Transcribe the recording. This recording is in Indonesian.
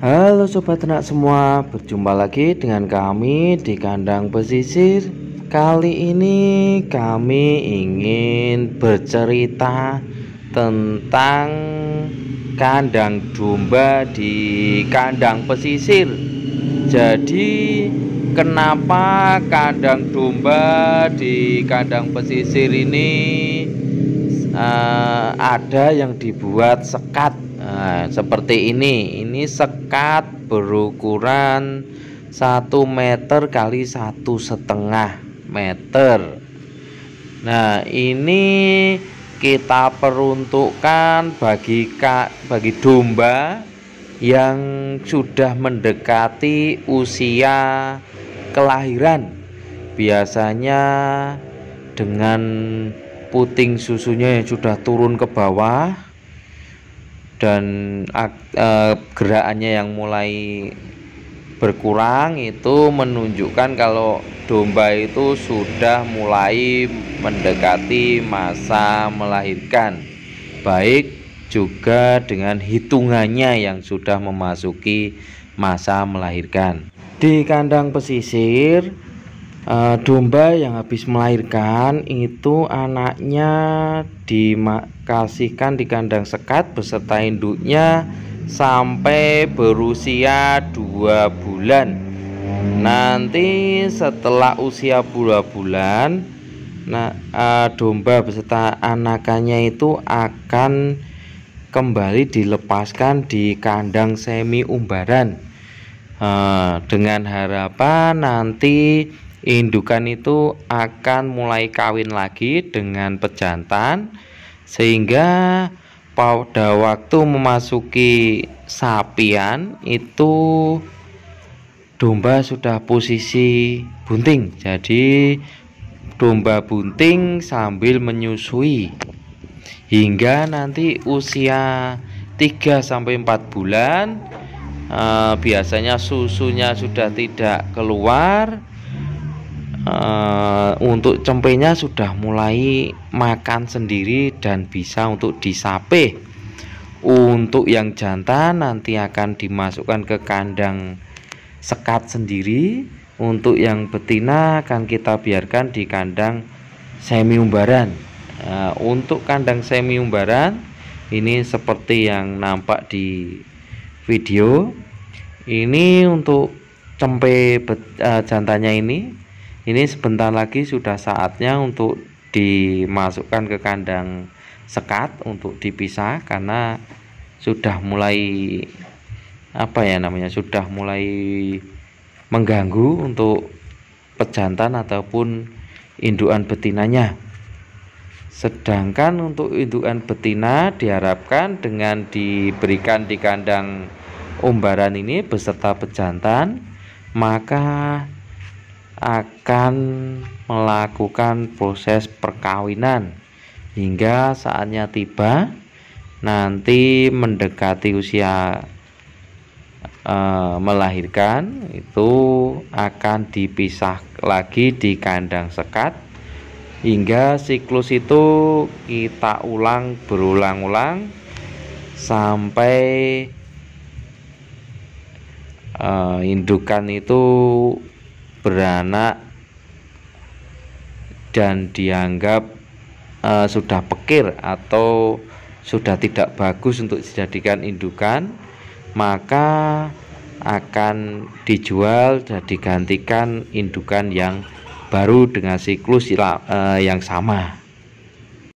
Halo sobat ternak semua, berjumpa lagi dengan kami di kandang pesisir. Kali ini kami ingin bercerita tentang kandang domba di kandang pesisir. Jadi, kenapa kandang domba di kandang pesisir ini uh, ada yang dibuat sekat Nah, seperti ini. Ini sekat berukuran 1 meter kali satu setengah meter. Nah, ini kita peruntukkan bagi kak bagi domba yang sudah mendekati usia kelahiran. Biasanya dengan puting susunya yang sudah turun ke bawah dan uh, gerakannya yang mulai berkurang itu menunjukkan kalau domba itu sudah mulai mendekati masa melahirkan baik juga dengan hitungannya yang sudah memasuki masa melahirkan di kandang pesisir Eh, domba yang habis melahirkan itu anaknya dikasihkan di kandang sekat beserta induknya sampai berusia dua bulan nanti setelah usia dua bulan nah uh, domba beserta anakannya itu akan kembali dilepaskan di kandang semi umbaran eh, dengan harapan nanti indukan itu akan mulai kawin lagi dengan pejantan sehingga pada waktu memasuki sapian itu domba sudah posisi bunting jadi domba bunting sambil menyusui hingga nanti usia 3 sampai 4 bulan eh, biasanya susunya sudah tidak keluar uh, untuk cempenya sudah mulai makan sendiri dan bisa untuk disape untuk yang jantan nanti akan dimasukkan ke kandang sekat sendiri untuk yang betina akan kita biarkan di kandang semi umbaran uh, eh, untuk kandang semi umbaran ini seperti yang nampak di video ini untuk cempe uh, eh, jantannya ini ini sebentar lagi sudah saatnya untuk dimasukkan ke kandang sekat untuk dipisah karena sudah mulai apa ya namanya sudah mulai mengganggu untuk pejantan ataupun induan betinanya sedangkan untuk induan betina diharapkan dengan diberikan di kandang umbaran ini beserta pejantan maka akan melakukan proses perkawinan hingga saatnya tiba nanti mendekati usia e, melahirkan itu akan dipisah lagi di kandang sekat hingga siklus itu kita ulang berulang-ulang sampai e, indukan itu beranak dan dianggap uh, sudah pekir atau sudah tidak bagus untuk dijadikan indukan maka akan dijual dan digantikan indukan yang baru dengan siklus eh, yang sama